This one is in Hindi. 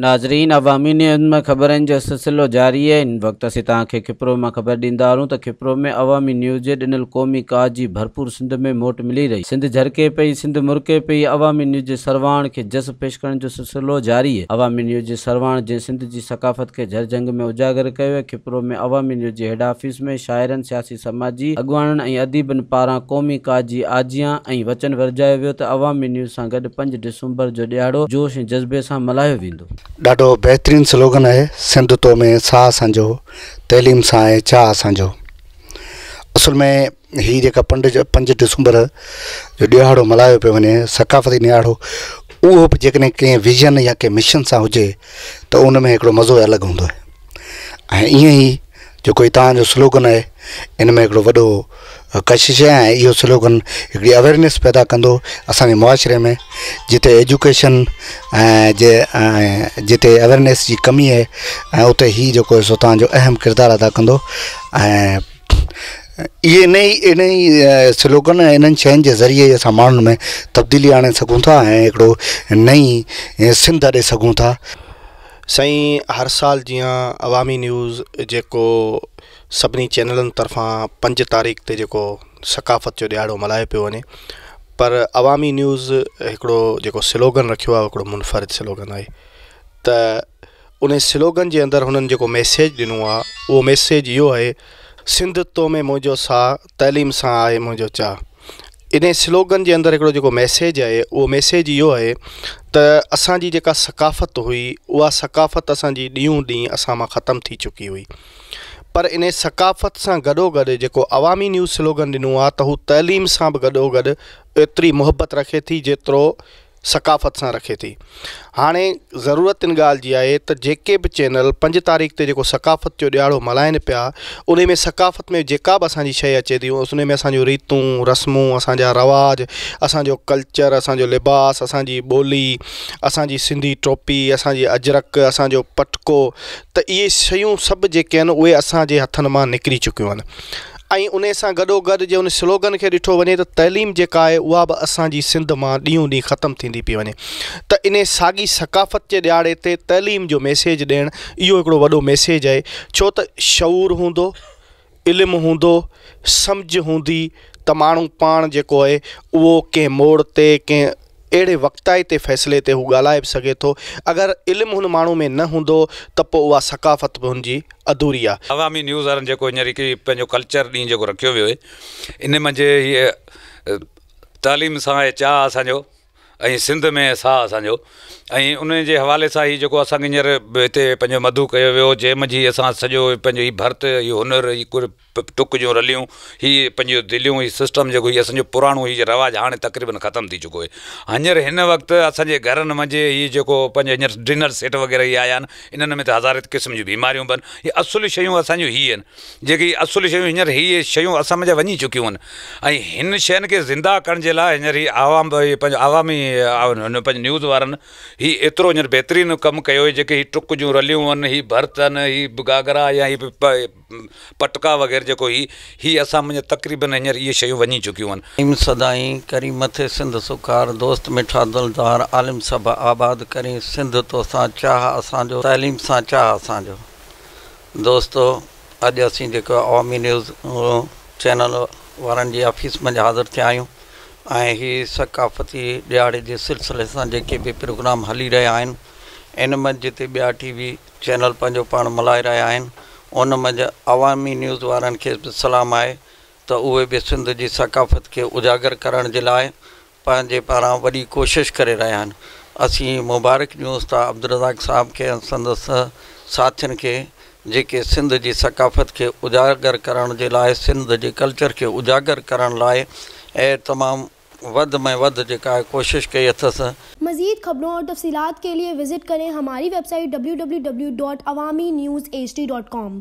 नाज़रीन अवामी न्यूज़ में ख़बर जो सिलसिलो जारी है इन वक़्त अस तव्हांखे में ख़बर डींदा तो खिपरों में अवामी न्यूज़ जे क़ौमी काज की भरपूर सिंध में मोट मिली रही सिंध झरके पई सिंध मुरके पई अवामी न्यूज़ जे सरवाण के जस पेश कर सिलसिलो जारी है अवामी न्यूज़ सरवाण जंहिं सिंध की सकाफ़त के झर जंग में उजागर किया आहे में अवामी न्यूज़ के हेड ऑफ़िस में शायर सियासी समाजी अॻुवाणनि अदीबन पारा क़ौमी काज की आजियाँ वचन वरजायो वो तो अवामी न्यूज़ से गड पंज डिसंबर जो दिहाड़ो जोश जज़्बे से मल्हायो वो ढो बेहतरीन स्लोगन आहे सिंधुत्व तो में साह असांजो तइलीम सां चाह असांजो असुल में हीअ जेका पंज पंज डिसंबर जो ॾियारो मल्हायो पियो वञे सकाफ़ती ॾियारो उहो भी जेकॾहिं कें विजन या कें मिशन से हुजे तो उन में मज़ो अलग हूंदो आहे ऐं ईअं स्लोगन है इनमें में हिकिड़ो कशिश ऐं यो स्लोगन एक अवेयरनेस पैदा कंदो असांजे मुआशिरे में जिते एजुकेशन जे जिते अवेयरनेस की कमी है ऐं ही जो जेको सो तव्हांजो अहम किरदार अदा कंदो ये इहे इन ई इन ई स्लोगन ऐं इन्हनि ज़रिए असां माण्हुनि में तब्दीली आने सघूं था नई सिंध दे सघूं था सही हर साल जीअं अवामी न्यूज़ जो सभी चैनल तरफा पंज तारीख़ ते जेको सकाफ़त जो ॾियारो मल्हायो पियो वञे पर अवामी न्यूज़ हिकिड़ो जेको स्लोगन रखियो आहे हिकिड़ो मुनफरद स्लोगन आहे त उन स्लोगन के अंदर हुननि मैसेज ॾिनो आहे उहो मैसेज इहो है सिंध तो में मुंहिंजो साह तइलीम सां आहे मुंहिंजो चाह इन स्लोगन जे अंदरि हिकिड़ो जेको मैसेज आहे उहो मैसेज इहो आहे त असांजी जेका सकाफ़त हुई उहा सकाफ़त असांजी ॾींहों ॾींहुं असां मां ख़तमु थी चुकी हुई पर इन सकाफ़त सां गॾोगॾु जेको अवामी न्यूज़ स्लोगन ॾिनो आहे त हू तइलीम सां बि गॾोगॾु एतिरी मुहबत रखे थी जेतिरो सकाफ़त सां रखे थी हाँ ज़रूरत इन ॻाल्हि जी है त जेके चैनल पंज तारीख़ ते जेको सकाफ़त जो ॾियारो मल्हाइनि पिया उन में सकाफ़त में जेका भी असांजी शइ अचे थियूं उन में असांजूं रीतूं रस्मूं असांजा रवाज असांजो कल्चर असांजो लिबास असांजी बोली असांजी सिंधी टोपी असांजी अजरक असांजो पटको त इहे शयूं सभु जेके आहिनि उहे असांजे हथनि मां ऐं उन सां गॾोगॾु जे उन स्लोगन खे ॾिठो वञे त तइलीम जेका आहे उहा बि असांजी सिंध मां ॾींहों ॾींहुं ख़तमु थींदी इन सागी सकाफ़त के ॾियारे ते तइलीम जो मैसेज ॾियणु इहो वो मैसेज है छो तो शऊर हूंदो इल्मु हों समझ हूंदी त मू पाण जेको आहे उहो कंहिं मोड़ ते अड़े वक़्त ते फ़ैसिले ते हू ॻाल्हाए बि सघे थो अगरि इल्मु हुन में न हूंदो त पोइ सकाफ़त बि हुनजी अधूरी आहे अवामी न्यूज़ वारनि जेको हींअर की पंहिंजो कल्चर ॾींहुं जेको रखियो वियो इन मंझि ये तालीम सां चाह असांजो ऐं सिंध में साह असांजो ऐं उन जे हवाले सां ई जेको असांखे हींअर हिते मधु कयो वियो जंहिं जी असां सॼो पंहिंजो हीउ भर्त ये हुनुर टुक जो रलियूं हीअ पंहिंजो ये हीउ सिस्टम जेको हीअ असांजो पुराणो हीउ रिवाजु तक़रीबन खत्म थी चुको है हींअर हिन वक़्तु असांजे घरनि मंझि हीअ जेको पंहिंजो डिनर सेट वग़ैरह इहे आया इन में त हज़ारे क़िस्म जूं बीमारियूं बन ये असुल असुलु शयूं असांजूं हीअ आहिनि जेकी असुलु शयूं हींअर हीअ शयूं असां मञा ज़िंदा करण जे लाइ हींअर हीअ आवाम पंहिंजो आवामी न्यूज़ वन ही एतिरो हींअर बहितरीनु कमु कयो हुई जेके ही टुक जूं रलियूं आहिनि ही भर्त ही घाघरा या ही पटका वग़ैरह जेको ही ही असां मुंहिंजे तक़रीबन हींअर इहे शयूं वञी चुकियूं आहिनि सदाईं करी मथे सिंध सुखार दोस्त मिठा दुलदार आलिम सभा आबाद करी सिंध तोसां चाह असांजो तइलीम सां चाह असांजो दोस्तो अॼु असीं जेको आहे न्यूज़ चैनल वारनि जी ऑफिस में हाज़िर थिया आहियूं ऐं सकाफ़ती ॾियारी के सिलसिले से जी भी प्रोग्राम हली रहा आहिनि इन में जिते ॿिया टी चैनल पो पा मल्हाए रहा आहिनि उन मंझि अवामी न्यूज़ वारनि खे बि सलाम है त उहे बि सिंध की सकाफ़त के उजागर करण जे लाइ पंहिंजे पारां वॾी कोशिशि करे रहिया आहिनि मुबारक न्यूज़ तां अब्दुलज़ाक साहब के ऐं संदसि के खे सिंध जी सकाफ़त खे उजागर करण जे लाइ सिंध जे कल्चर के उजागर करण लाइ ऐं तमामु वद में वद जिकाए कोशिश कई अथसि मज़ीद ख़बरों और तफसीलात के लिए विज़िट करें हमारी website W W W dot Awami news H D dot com